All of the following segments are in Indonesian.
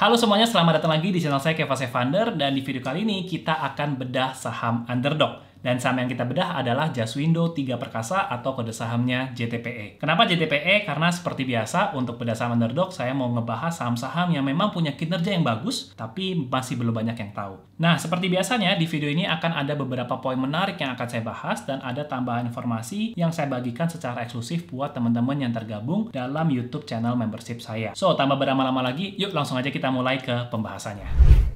Halo semuanya, selamat datang lagi di channel saya Kevas Evander dan di video kali ini kita akan bedah saham underdog. Dan saham yang kita bedah adalah Jaswindo 3 Perkasa atau kode sahamnya JTPE. Kenapa JTPE? Karena seperti biasa untuk bedah saham underdog saya mau ngebahas saham-saham yang memang punya kinerja yang bagus tapi masih belum banyak yang tahu. Nah, seperti biasanya di video ini akan ada beberapa poin menarik yang akan saya bahas dan ada tambahan informasi yang saya bagikan secara eksklusif buat teman-teman yang tergabung dalam YouTube channel membership saya. So, tambah berlama-lama lagi, yuk langsung aja kita mulai ke pembahasannya.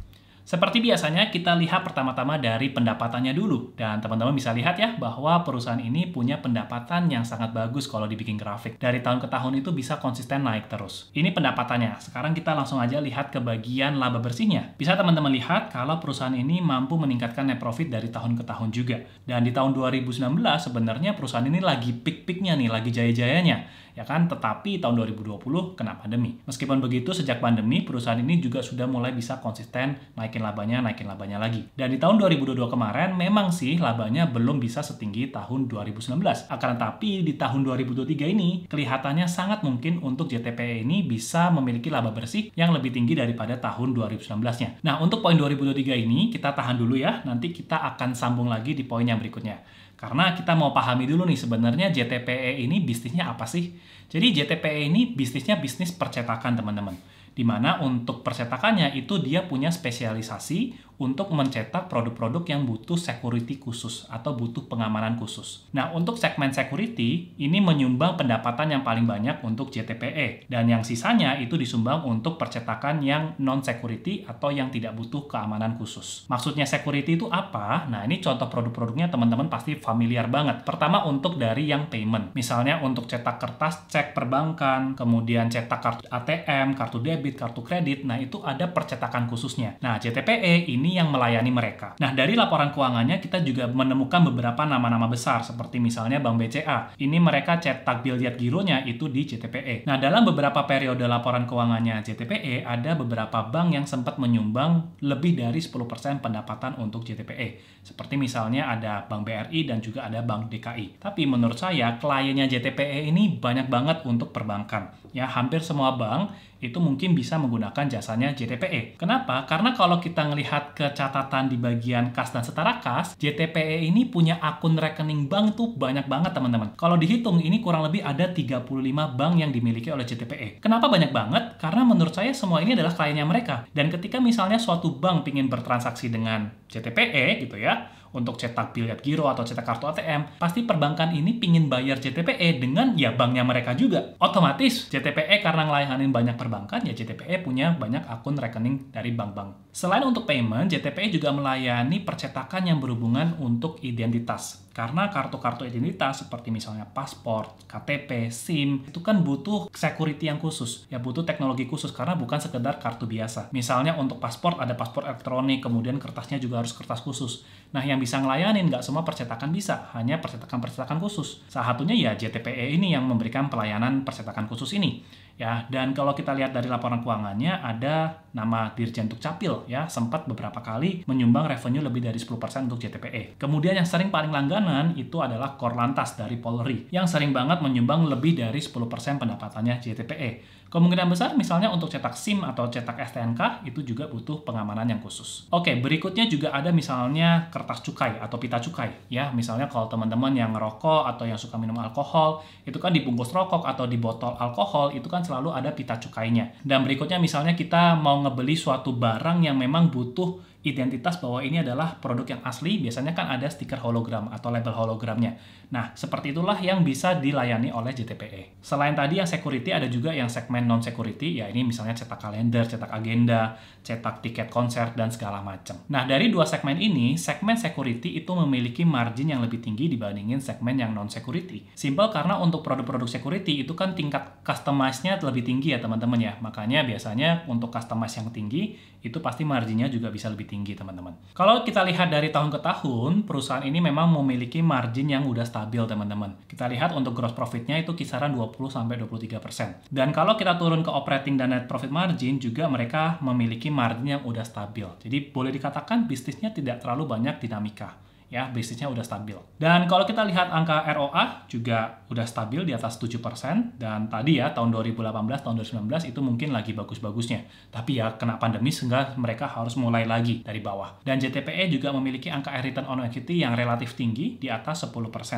Seperti biasanya, kita lihat pertama-tama dari pendapatannya dulu. Dan teman-teman bisa lihat ya, bahwa perusahaan ini punya pendapatan yang sangat bagus kalau dibikin grafik. Dari tahun ke tahun itu bisa konsisten naik terus. Ini pendapatannya. Sekarang kita langsung aja lihat ke bagian laba bersihnya. Bisa teman-teman lihat kalau perusahaan ini mampu meningkatkan net profit dari tahun ke tahun juga. Dan di tahun 2019, sebenarnya perusahaan ini lagi peak-peaknya nih, lagi jaya-jayanya ya kan? Tetapi tahun 2020 kena pandemi. Meskipun begitu, sejak pandemi perusahaan ini juga sudah mulai bisa konsisten naikin labanya, naikin labanya lagi. Dan di tahun 2022 kemarin memang sih labanya belum bisa setinggi tahun 2019. Akan tetapi di tahun 2023 ini kelihatannya sangat mungkin untuk JTPE ini bisa memiliki laba bersih yang lebih tinggi daripada tahun 2019-nya. Nah, untuk poin 2023 ini kita tahan dulu ya. Nanti kita akan sambung lagi di poin yang berikutnya. Karena kita mau pahami dulu nih sebenarnya JTPE ini bisnisnya apa sih? Jadi JTPE ini bisnisnya bisnis percetakan teman-teman. Dimana untuk percetakannya itu dia punya spesialisasi untuk mencetak produk-produk yang butuh security khusus atau butuh pengamanan khusus. Nah, untuk segmen security, ini menyumbang pendapatan yang paling banyak untuk JTPE, dan yang sisanya itu disumbang untuk percetakan yang non-security atau yang tidak butuh keamanan khusus. Maksudnya security itu apa? Nah, ini contoh produk-produknya teman-teman pasti familiar banget. Pertama untuk dari yang payment. Misalnya untuk cetak kertas cek perbankan, kemudian cetak kartu ATM, kartu debit, kartu kredit. Nah, itu ada percetakan khususnya. Nah, JTPE ini ini yang melayani mereka. Nah, dari laporan keuangannya kita juga menemukan beberapa nama-nama besar seperti misalnya Bank BCA. Ini mereka cetak billiard gironya itu di CTPE. Nah, dalam beberapa periode laporan keuangannya CTPE, ada beberapa bank yang sempat menyumbang lebih dari 10% pendapatan untuk CTPE. Seperti misalnya ada Bank BRI dan juga ada Bank DKI. Tapi menurut saya kliennya JTPE ini banyak banget untuk perbankan. Ya, hampir semua bank itu mungkin bisa menggunakan jasanya JTPE. Kenapa? Karena kalau kita melihat ke catatan di bagian kas dan setara kas, JTPE ini punya akun rekening bank tuh banyak banget teman-teman. Kalau dihitung ini kurang lebih ada 35 bank yang dimiliki oleh JTPE. Kenapa banyak banget? Karena menurut saya semua ini adalah kliennya mereka. Dan ketika misalnya suatu bank ingin bertransaksi dengan JTPE gitu ya, untuk cetak biliar giro atau cetak kartu ATM, pasti perbankan ini pingin bayar JTPE dengan ya banknya mereka juga. Otomatis JTPE karena ngelayanin banyak perbankan, ya JTPE punya banyak akun rekening dari bank-bank. Selain untuk payment, Belakangan JTPE juga melayani percetakan yang berhubungan untuk identitas. Karena kartu-kartu identitas seperti misalnya paspor, KTP, SIM itu kan butuh security yang khusus, ya butuh teknologi khusus karena bukan sekedar kartu biasa. Misalnya untuk paspor ada paspor elektronik, kemudian kertasnya juga harus kertas khusus. Nah, yang bisa ngelayanin nggak semua percetakan bisa, hanya percetakan-percetakan khusus. Salah satunya ya JTPE ini yang memberikan pelayanan percetakan khusus ini. Ya, dan kalau kita lihat dari laporan keuangannya ada nama Dirjen Dukcapil ya, sempat beberapa kali menyumbang revenue lebih dari 10% untuk JTPE. Kemudian yang sering paling langganan itu adalah Korlantas dari Polri yang sering banget menyumbang lebih dari 10% pendapatannya JTPE. Kemungkinan besar misalnya untuk cetak SIM atau cetak STNK itu juga butuh pengamanan yang khusus. Oke, berikutnya juga ada misalnya kertas cukai atau pita cukai ya. Misalnya kalau teman-teman yang ngerokok atau yang suka minum alkohol, itu kan dibungkus rokok atau di botol alkohol itu kan selalu ada pita cukainya. Dan berikutnya misalnya kita mau ngebeli suatu barang yang memang butuh identitas bahwa ini adalah produk yang asli, biasanya kan ada stiker hologram atau label hologramnya. Nah, seperti itulah yang bisa dilayani oleh JTPE. Selain tadi yang security, ada juga yang segmen non-security, ya ini misalnya cetak kalender, cetak agenda, cetak tiket konser, dan segala macam. Nah, dari dua segmen ini, segmen security itu memiliki margin yang lebih tinggi dibandingin segmen yang non-security. Simple karena untuk produk-produk security itu kan tingkat customize-nya lebih tinggi ya teman-teman ya. Makanya biasanya untuk customize yang tinggi, itu pasti marginnya juga bisa lebih tinggi tinggi teman-teman. Kalau kita lihat dari tahun ke tahun, perusahaan ini memang memiliki margin yang udah stabil teman-teman. Kita lihat untuk gross profitnya itu kisaran 20-23%. Dan kalau kita turun ke operating dan net profit margin, juga mereka memiliki margin yang udah stabil. Jadi boleh dikatakan bisnisnya tidak terlalu banyak dinamika ya bisnisnya udah stabil. Dan kalau kita lihat angka ROA juga udah stabil di atas 7% dan tadi ya tahun 2018 tahun 2019 itu mungkin lagi bagus-bagusnya. Tapi ya kena pandemi sehingga mereka harus mulai lagi dari bawah. Dan JTPE juga memiliki angka return on equity yang relatif tinggi di atas 10%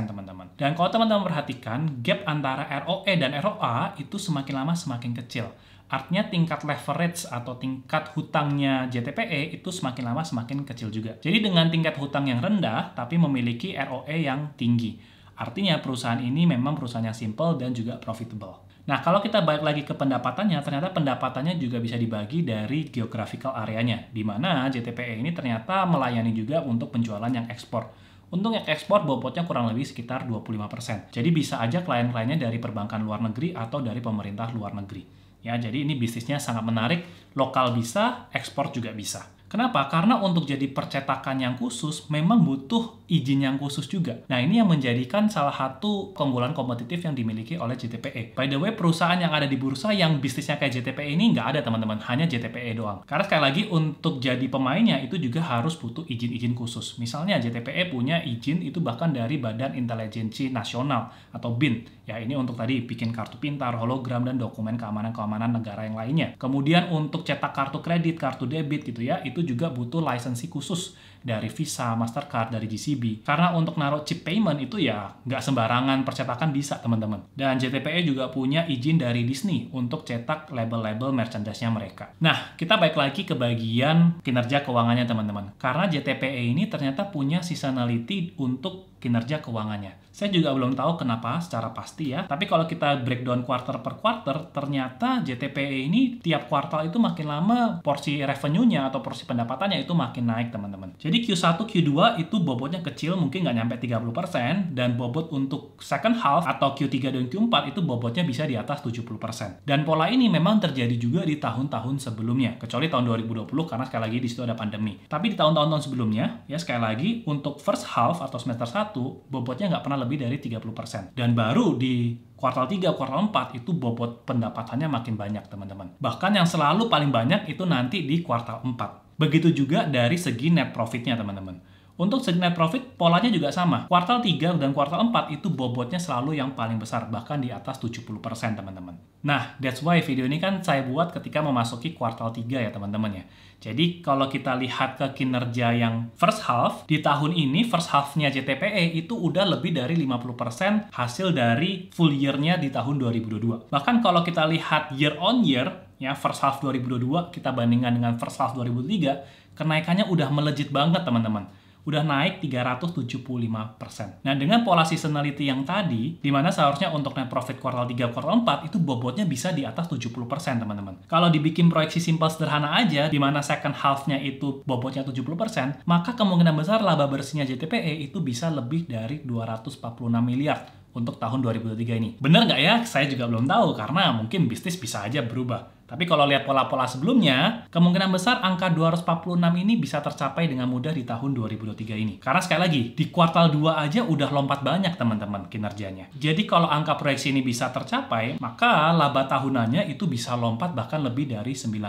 teman-teman. Dan kalau teman-teman perhatikan gap antara ROE dan ROA itu semakin lama semakin kecil. Artinya tingkat leverage atau tingkat hutangnya JTPE itu semakin lama semakin kecil juga. Jadi dengan tingkat hutang yang rendah tapi memiliki ROE yang tinggi. Artinya perusahaan ini memang perusahaan yang simple dan juga profitable. Nah, kalau kita balik lagi ke pendapatannya, ternyata pendapatannya juga bisa dibagi dari geographical areanya, di mana JTPE ini ternyata melayani juga untuk penjualan yang ekspor. Untung yang ekspor bobotnya kurang lebih sekitar 25%. Jadi bisa aja klien-kliennya dari perbankan luar negeri atau dari pemerintah luar negeri. Ya, jadi ini bisnisnya sangat menarik, lokal bisa, ekspor juga bisa. Kenapa? Karena untuk jadi percetakan yang khusus memang butuh izin yang khusus juga. Nah, ini yang menjadikan salah satu keunggulan kompetitif yang dimiliki oleh JTPE. By the way, perusahaan yang ada di bursa yang bisnisnya kayak JTPE ini nggak ada, teman-teman. Hanya JTPE doang. Karena sekali lagi, untuk jadi pemainnya itu juga harus butuh izin-izin khusus. Misalnya, JTPE punya izin itu bahkan dari Badan Intelijensi Nasional atau BIN. Ya, ini untuk tadi bikin kartu pintar, hologram, dan dokumen keamanan-keamanan negara yang lainnya. Kemudian untuk cetak kartu kredit, kartu debit gitu ya, itu juga butuh lisensi khusus dari Visa, Mastercard, dari GCB. Karena untuk naruh chip payment itu ya nggak sembarangan percetakan bisa, teman-teman. Dan JTPE juga punya izin dari Disney untuk cetak label-label merchandise-nya mereka. Nah, kita balik lagi ke bagian kinerja keuangannya, teman-teman. Karena JTPE ini ternyata punya seasonality untuk kinerja keuangannya. Saya juga belum tahu kenapa secara pasti ya, tapi kalau kita breakdown quarter per quarter, ternyata JTPE ini tiap kuartal itu makin lama porsi revenue-nya atau porsi pendapatannya itu makin naik teman-teman. Jadi Q1, Q2 itu bobotnya kecil mungkin nggak nyampe 30% dan bobot untuk second half atau Q3 dan Q4 itu bobotnya bisa di atas 70%. Dan pola ini memang terjadi juga di tahun-tahun sebelumnya kecuali tahun 2020 karena sekali lagi di situ ada pandemi. Tapi di tahun-tahun sebelumnya ya sekali lagi untuk first half atau semester 1 bobotnya nggak pernah lebih dari 30%. Dan baru di kuartal 3, kuartal 4 itu bobot pendapatannya makin banyak teman-teman. Bahkan yang selalu paling banyak itu nanti di kuartal 4. Begitu juga dari segi net profitnya teman-teman. Untuk segmen profit, polanya juga sama. Kuartal 3 dan kuartal 4 itu bobotnya selalu yang paling besar, bahkan di atas 70% teman-teman. Nah, that's why video ini kan saya buat ketika memasuki kuartal 3 ya teman-teman ya. Jadi kalau kita lihat ke kinerja yang first half, di tahun ini first halfnya nya JTPE itu udah lebih dari 50% hasil dari full year-nya di tahun 2022. Bahkan kalau kita lihat year on year, ya first half 2022 kita bandingkan dengan first half 2003, kenaikannya udah melejit banget teman-teman udah naik 375%. Nah, dengan pola seasonality yang tadi, di mana seharusnya untuk net profit kuartal 3 kuartal 4 itu bobotnya bisa di atas 70%, teman-teman. Kalau dibikin proyeksi simpel sederhana aja, di mana second half-nya itu bobotnya 70%, maka kemungkinan besar laba bersihnya JTPE itu bisa lebih dari 246 miliar untuk tahun 2023 ini. Bener nggak ya? Saya juga belum tahu karena mungkin bisnis bisa aja berubah. Tapi kalau lihat pola-pola sebelumnya, kemungkinan besar angka 246 ini bisa tercapai dengan mudah di tahun 2023 ini. Karena sekali lagi, di kuartal 2 aja udah lompat banyak teman-teman kinerjanya. Jadi kalau angka proyeksi ini bisa tercapai, maka laba tahunannya itu bisa lompat bahkan lebih dari 90%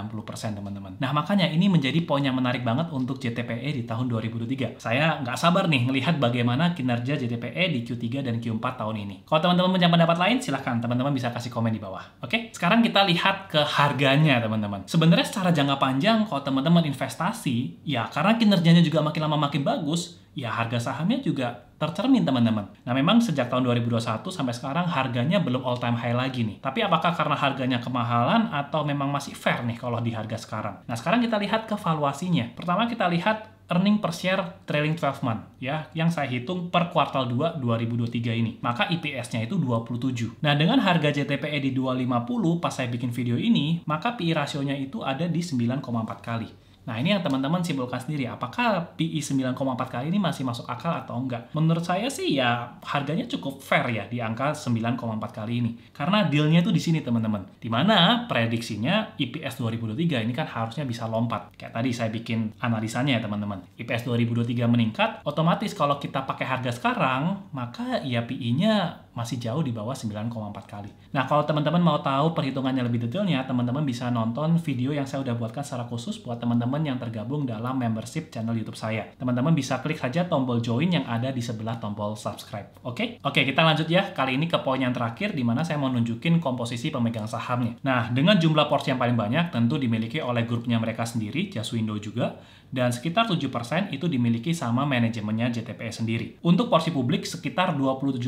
teman-teman. Nah makanya ini menjadi poin yang menarik banget untuk JTPE di tahun 2023. Saya nggak sabar nih melihat bagaimana kinerja JTPE di Q3 dan Q4 tahun tahun ini. Kalau teman-teman punya pendapat lain, silahkan teman-teman bisa kasih komen di bawah. Oke, sekarang kita lihat ke harganya teman-teman. Sebenarnya secara jangka panjang, kalau teman-teman investasi, ya karena kinerjanya juga makin lama makin bagus, ya harga sahamnya juga tercermin teman-teman. Nah memang sejak tahun 2021 sampai sekarang harganya belum all time high lagi nih. Tapi apakah karena harganya kemahalan atau memang masih fair nih kalau di harga sekarang? Nah sekarang kita lihat ke valuasinya. Pertama kita lihat earning per share trailing 12 month ya yang saya hitung per kuartal 2 2023 ini. Maka EPS-nya itu 27. Nah, dengan harga JTPE di 250 pas saya bikin video ini, maka PI rasionya itu ada di 9,4 kali. Nah ini yang teman-teman simpulkan sendiri, apakah PI e 9,4 kali ini masih masuk akal atau enggak? Menurut saya sih ya harganya cukup fair ya di angka 9,4 kali ini. Karena dealnya itu di sini teman-teman. di mana prediksinya IPS 2023 ini kan harusnya bisa lompat. Kayak tadi saya bikin analisanya ya teman-teman. IPS 2023 meningkat, otomatis kalau kita pakai harga sekarang, maka ya PI-nya masih jauh di bawah 9,4 kali. Nah, kalau teman-teman mau tahu perhitungannya lebih detailnya, teman-teman bisa nonton video yang saya udah buatkan secara khusus buat teman-teman yang tergabung dalam membership channel YouTube saya. Teman-teman bisa klik saja tombol join yang ada di sebelah tombol subscribe. Oke? Okay? Oke, okay, kita lanjut ya. Kali ini ke poin yang terakhir di mana saya mau nunjukin komposisi pemegang sahamnya. Nah, dengan jumlah porsi yang paling banyak tentu dimiliki oleh grupnya mereka sendiri, Jaswindo juga, dan sekitar 7% itu dimiliki sama manajemennya JTPS sendiri. Untuk porsi publik sekitar 27%,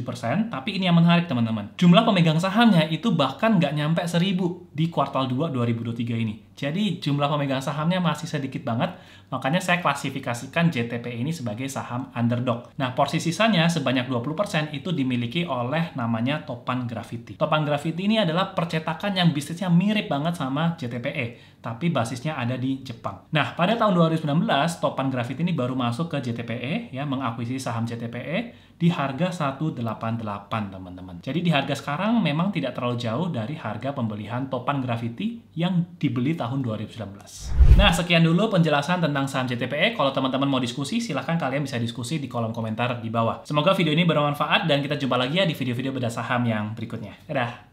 tapi ini yang menarik teman-teman. Jumlah pemegang sahamnya itu bahkan nggak nyampe 1000 di kuartal 2 2023 ini. Jadi jumlah pemegang sahamnya masih sedikit banget, makanya saya klasifikasikan JTP ini sebagai saham underdog. Nah, porsi sisanya sebanyak 20% itu dimiliki oleh namanya Topan Graffiti. Topan Graffiti ini adalah percetakan yang bisnisnya mirip banget sama JTPE tapi basisnya ada di Jepang. Nah, pada tahun 2019, Topan Grafit ini baru masuk ke JTPE, ya, mengakuisisi saham JTPE di harga 188, teman-teman. Jadi di harga sekarang memang tidak terlalu jauh dari harga pembelian Topan Graffiti yang dibeli tahun 2019. Nah, sekian dulu penjelasan tentang saham JTPE. Kalau teman-teman mau diskusi, silahkan kalian bisa diskusi di kolom komentar di bawah. Semoga video ini bermanfaat dan kita jumpa lagi ya di video-video bedah saham yang berikutnya. Dadah!